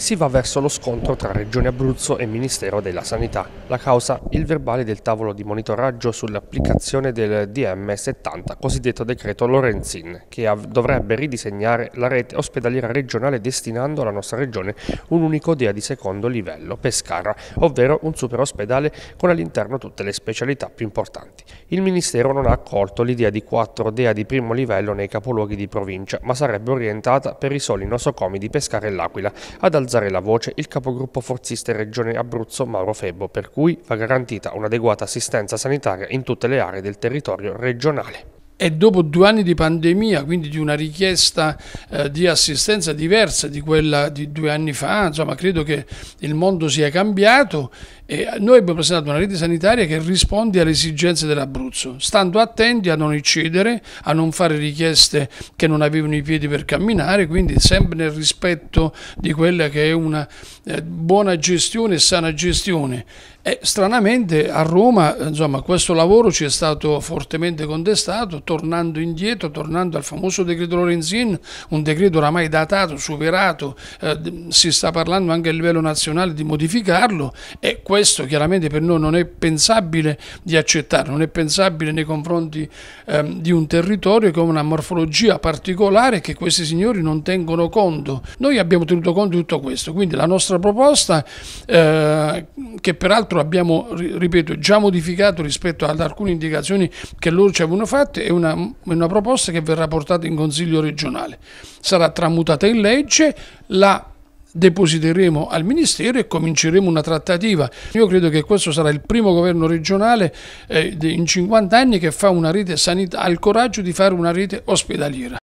si va verso lo scontro tra Regione Abruzzo e Ministero della Sanità. La causa, il verbale del tavolo di monitoraggio sull'applicazione del DM70, cosiddetto decreto Lorenzin, che dovrebbe ridisegnare la rete ospedaliera regionale destinando alla nostra regione un unico DEA di secondo livello, Pescara, ovvero un super ospedale con all'interno tutte le specialità più importanti. Il Ministero non ha accolto l'idea di quattro DEA di primo livello nei capoluoghi di provincia, ma sarebbe orientata per i soli nosocomi di Pescara e L'Aquila, ad alzare alzare la voce il capogruppo forzista in Regione Abruzzo Mauro Febbo, per cui va garantita un'adeguata assistenza sanitaria in tutte le aree del territorio regionale e dopo due anni di pandemia, quindi di una richiesta eh, di assistenza diversa di quella di due anni fa, insomma credo che il mondo sia cambiato e noi abbiamo presentato una rete sanitaria che risponde alle esigenze dell'Abruzzo, stando attenti a non eccedere, a non fare richieste che non avevano i piedi per camminare, quindi sempre nel rispetto di quella che è una eh, buona gestione e sana gestione e stranamente a Roma insomma, questo lavoro ci è stato fortemente contestato, tornando indietro, tornando al famoso decreto Lorenzin, un decreto oramai datato, superato, eh, si sta parlando anche a livello nazionale di modificarlo e questo chiaramente per noi non è pensabile di accettare, non è pensabile nei confronti eh, di un territorio che ha una morfologia particolare che questi signori non tengono conto. Noi abbiamo tenuto conto di tutto questo, quindi la nostra proposta, eh, che peraltro abbiamo, ripeto, già modificato rispetto ad alcune indicazioni che loro ci avevano fatto e una, una proposta che verrà portata in Consiglio regionale. Sarà tramutata in legge, la depositeremo al Ministero e cominceremo una trattativa. Io credo che questo sarà il primo governo regionale eh, in 50 anni che fa una rete sanitaria, ha il coraggio di fare una rete ospedaliera.